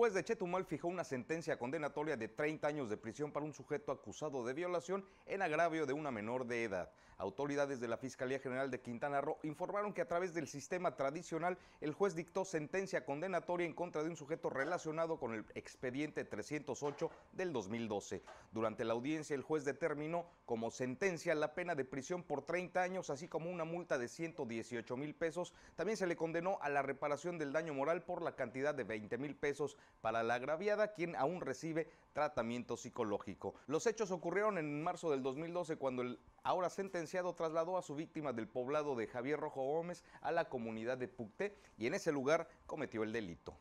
juez de Chetumal fijó una sentencia condenatoria de 30 años de prisión para un sujeto acusado de violación en agravio de una menor de edad. Autoridades de la Fiscalía General de Quintana Roo informaron que a través del sistema tradicional el juez dictó sentencia condenatoria en contra de un sujeto relacionado con el expediente 308 del 2012. Durante la audiencia el juez determinó como sentencia la pena de prisión por 30 años así como una multa de 118 mil pesos. También se le condenó a la reparación del daño moral por la cantidad de 20 mil pesos para la agraviada quien aún recibe tratamiento psicológico. Los hechos ocurrieron en marzo del 2012 cuando el ahora sentenciado trasladó a su víctima del poblado de Javier Rojo Gómez a la comunidad de Pucté y en ese lugar cometió el delito.